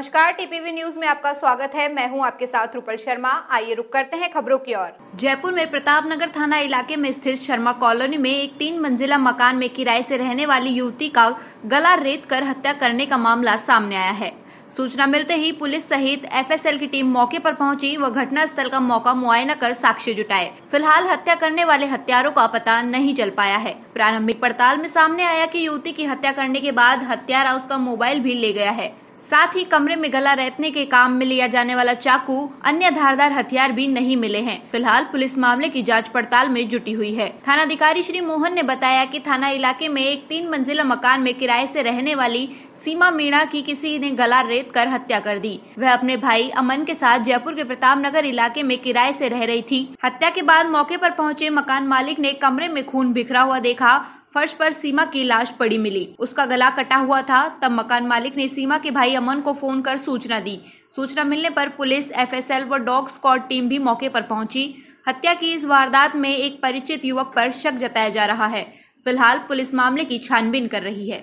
नमस्कार TPV news में आपका स्वागत है मैं हूं आपके साथ रूपल शर्मा आइए रुक करते हैं खबरों की ओर जयपुर में प्रताप नगर थाना इलाके में स्थित शर्मा कॉलोनी में एक तीन मंजिला मकान में किराए से रहने वाली युवती का गला रेत कर हत्या करने का मामला सामने आया है सूचना मिलते ही पुलिस सहित एफएसएल की टीम मौके पर पहुंची व घटना स्थल का मौका मुआयना कर साक्ष्य जुटाए फिलहाल हत्या करने वाले हत्यारों का पता नहीं चल पाया है प्रारंभिक पड़ताल में सामने आया कि युवती की हत्या करने के बाद हत्यारा उसका मोबाइल भी ले गया है साथ ही कमरे में गला रेतने के काम में लिया जाने वाला चाकू अन्य धारदार हथियार भी नहीं मिले हैं फिलहाल पुलिस मामले की जांच पड़ताल में जुटी हुई है थाना अधिकारी श्री मोहन ने बताया कि थाना इलाके में एक तीन मंजिला मकान में किराए से रहने वाली सीमा मीणा की किसी ने गला रेत कर हत्या कर दी वह अपने भाई अमन के साथ जयपुर के प्रताप नगर इलाके में किराए से रह रही थी हत्या के बाद मौके पर पहुंचे मकान मालिक ने कमरे में खून बिखरा हुआ देखा फर्श पर सीमा की लाश पड़ी मिली उसका गला कटा हुआ था तब मकान मालिक ने सीमा के भाई अमन को फोन कर सूचना दी सूचना मिलने पर पुलिस एफएसएल व डॉग स्क्वाड टीम भी मौके पर पहुंची हत्या की इस वारदात में एक परिचित युवक पर शक जताया जा रहा है फिलहाल पुलिस मामले की छानबीन कर रही है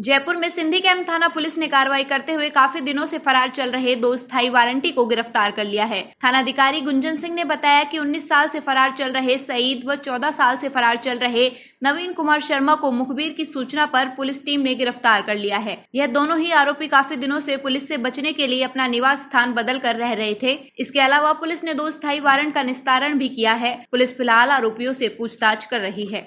जयपुर में सिंधी कैंप थाना पुलिस ने कार्रवाई करते हुए काफी दिनों से फरार चल रहे दो स्थायी वारंटी को गिरफ्तार कर लिया है थानाधिकारी गुंजन सिंह ने बताया कि 19 साल से फरार चल रहे सईद व 14 साल से फरार चल रहे नवीन कुमार शर्मा को मुखबिर की सूचना पर पुलिस टीम ने गिरफ्तार कर लिया है यह दोनों ही आरोपी काफी दिनों से पुलिस से बचने के लिए अपना निवास स्थान बदल कर रह रहे थे इसके अलावा पुलिस ने दो स्थायी वारंट का निस्तारण भी किया है पुलिस फिलहाल आरोपियों से पूछताछ कर रही है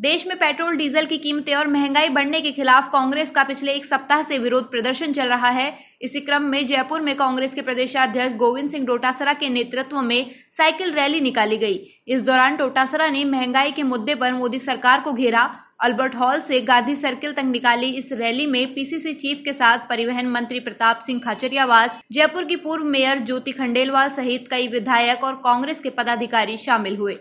देश में पेट्रोल डीजल की कीमतें और महंगाई बढ़ने के खिलाफ कांग्रेस का पिछले एक सप्ताह से विरोध प्रदर्शन चल रहा है इसी क्रम में जयपुर में कांग्रेस के प्रदेशाध्यक्ष गोविंद सिंह डोटासरा के नेतृत्व में साइकिल रैली निकाली गई इस दौरान डोटासरा ने महंगाई के मुद्दे पर मोदी सरकार को घेरा अल्बर्ट हॉल से गांधी सर्किल तक निकाली इस रैली में पीसीसी चीफ के साथ परिवहन मंत्री प्रताप सिंह खाचरियावास जयपुर की पूर्व मेयर ज्योति खंडेलवाल सहित कई विधायक और कांग्रेस के पदाधिकारी शामिल हुए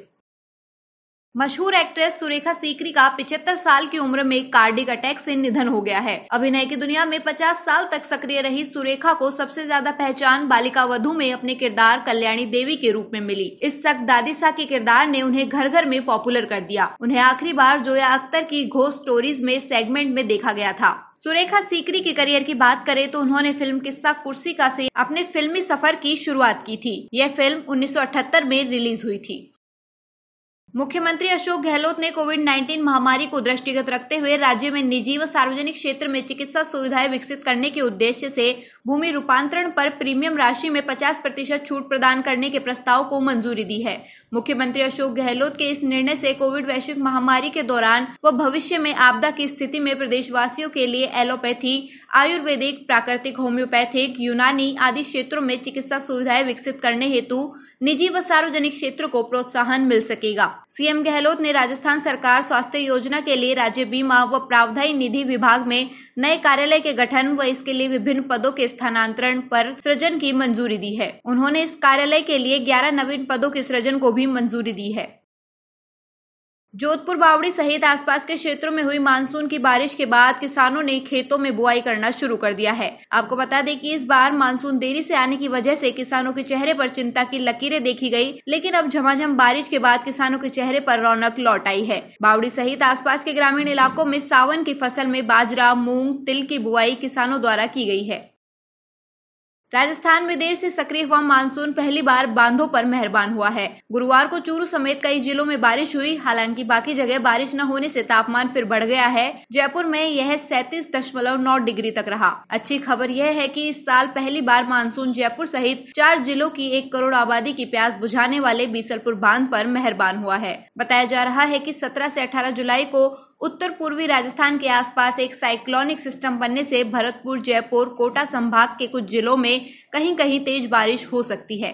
मशहूर एक्ट्रेस सुरेखा सीकरी का पिछहत्तर साल की उम्र में कार्डिक अटैक से निधन हो गया है अभिनय की दुनिया में 50 साल तक सक्रिय रही सुरेखा को सबसे ज्यादा पहचान बालिका वधु में अपने किरदार कल्याणी देवी के रूप में मिली इस दादी दादिसा के किरदार ने उन्हें घर घर में पॉपुलर कर दिया उन्हें आखिरी बार जोया अख्तर की घोष स्टोरीज में सेगमेंट में देखा गया था सुरेखा सीकरी के करियर की बात करें तो उन्होंने फिल्म किस्सा कुर्सी का से अपने फिल्मी सफर की शुरुआत की थी यह फिल्म 1978 में रिलीज हुई थी मुख्यमंत्री अशोक गहलोत ने कोविड 19 महामारी को दृष्टिगत रखते हुए राज्य में निजी व सार्वजनिक क्षेत्र में चिकित्सा सुविधाएं विकसित करने के उद्देश्य से भूमि रूपांतरण पर प्रीमियम राशि में 50 प्रतिशत छूट प्रदान करने के प्रस्ताव को मंजूरी दी है मुख्यमंत्री अशोक गहलोत के इस निर्णय से कोविड वैश्विक महामारी के दौरान व भविष्य में आपदा की स्थिति में प्रदेशवासियों के लिए एलोपैथी आयुर्वेदिक प्राकृतिक होम्योपैथिक यूनानी आदि क्षेत्रों में चिकित्सा सुविधाएं विकसित करने हेतु निजी व सार्वजनिक क्षेत्र को प्रोत्साहन मिल सकेगा सीएम गहलोत ने राजस्थान सरकार स्वास्थ्य योजना के लिए राज्य बीमा व प्रावधायी निधि विभाग में नए कार्यालय के गठन व इसके लिए विभिन्न पदों के स्थानांतरण पर सृजन की मंजूरी दी है उन्होंने इस कार्यालय के लिए ग्यारह नवीन पदों के सृजन को भी मंजूरी दी है जोधपुर बावड़ी सहित आसपास के क्षेत्रों में हुई मानसून की बारिश के बाद किसानों ने खेतों में बुआई करना शुरू कर दिया है आपको बता दें कि इस बार मानसून देरी से आने की वजह से किसानों के चेहरे पर चिंता की लकीरें देखी गई लेकिन अब झमाझम बारिश के बाद किसानों के चेहरे पर रौनक लौट आई है बावड़ी सहित आसपास के ग्रामीण इलाकों में सावन की फसल में बाजरा मूंग तिल की बुआई किसानों द्वारा की गई है राजस्थान में देर से सक्रिय हुआ मानसून पहली बार बांधों पर मेहरबान हुआ है गुरुवार को चूरू समेत कई जिलों में बारिश हुई हालांकि बाकी जगह बारिश न होने से तापमान फिर बढ़ गया है जयपुर में यह सैतीस दशमलव नौ डिग्री तक रहा अच्छी खबर यह है कि इस साल पहली बार मानसून जयपुर सहित चार जिलों की एक करोड़ आबादी की प्यास बुझाने वाले बीसलपुर बांध पर मेहरबान हुआ है बताया जा रहा है की सत्रह ऐसी अठारह जुलाई को उत्तर पूर्वी राजस्थान के आसपास एक साइक्लोनिक सिस्टम बनने से भरतपुर जयपुर कोटा संभाग के कुछ जिलों में कहीं कहीं तेज बारिश हो सकती है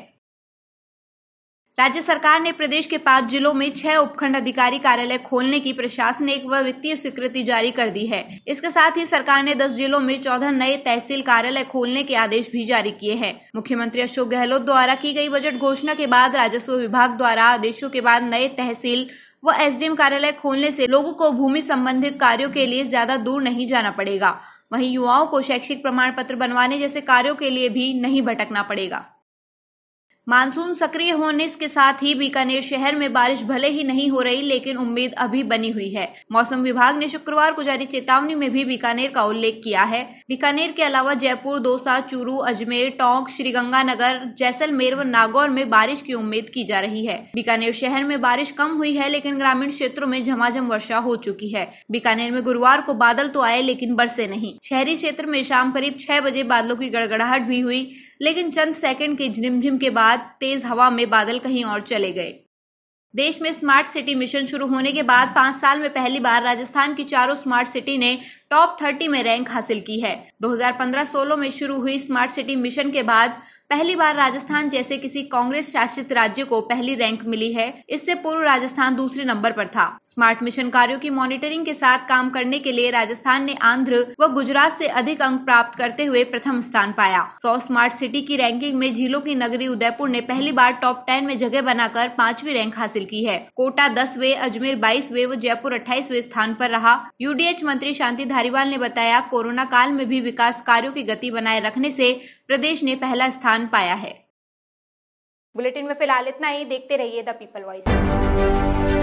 राज्य सरकार ने प्रदेश के पांच जिलों में छह उपखंड अधिकारी कार्यालय खोलने की प्रशासनिक व वित्तीय स्वीकृति जारी कर दी है इसके साथ ही सरकार ने दस जिलों में चौदह नए तहसील कार्यालय खोलने के आदेश भी जारी किए हैं मुख्यमंत्री अशोक गहलोत द्वारा की गई बजट घोषणा के बाद राजस्व विभाग द्वारा आदेशों के बाद नए तहसील व एसडीएम कार्यालय खोलने से लोगों को भूमि संबंधित कार्यों के लिए ज्यादा दूर नहीं जाना पड़ेगा वहीं युवाओं को शैक्षिक प्रमाण पत्र बनवाने जैसे कार्यों के लिए भी नहीं भटकना पड़ेगा मानसून सक्रिय होने के साथ ही बीकानेर शहर में बारिश भले ही नहीं हो रही लेकिन उम्मीद अभी बनी हुई है मौसम विभाग ने शुक्रवार को जारी चेतावनी में भी बीकानेर का उल्लेख किया है बीकानेर के अलावा जयपुर दोसा चूरू अजमेर टोंक श्रीगंगानगर जैसलमेर व नागौर में बारिश की उम्मीद की जा रही है बीकानेर शहर में बारिश कम हुई है लेकिन ग्रामीण क्षेत्रों में झमाझम वर्षा हो चुकी है बीकानेर में गुरुवार को बादल तो आए लेकिन बरसे नहीं शहरी क्षेत्र में शाम करीब छह बजे बादलों की गड़गड़ाहट भी हुई लेकिन चंद सेकंड के झिमझिम के बाद तेज हवा में बादल कहीं और चले गए देश में स्मार्ट सिटी मिशन शुरू होने के बाद पांच साल में पहली बार राजस्थान की चारों स्मार्ट सिटी ने टॉप 30 में रैंक हासिल की है 2015-16 में शुरू हुई स्मार्ट सिटी मिशन के बाद पहली बार राजस्थान जैसे किसी कांग्रेस शासित राज्य को पहली रैंक मिली है इससे पूर्व राजस्थान दूसरे नंबर पर था स्मार्ट मिशन कार्यों की मॉनिटरिंग के साथ काम करने के लिए राजस्थान ने आंध्र व गुजरात से अधिक अंक प्राप्त करते हुए प्रथम स्थान पाया सौ स्मार्ट सिटी की रैंकिंग में जिलों की नगरी उदयपुर ने पहली बार टॉप टेन में जगह बनाकर पांचवी रैंक हासिल की है कोटा दसवे अजमेर बाईसवे व जयपुर अट्ठाईसवे स्थान आरोप रहा यूडीएच मंत्री शांति धारीवाल ने बताया कोरोना काल में भी विकास कार्यो की गति बनाए रखने से प्रदेश ने पहला स्थान पाया है बुलेटिन में फिलहाल इतना ही देखते रहिए द पीपल वॉइस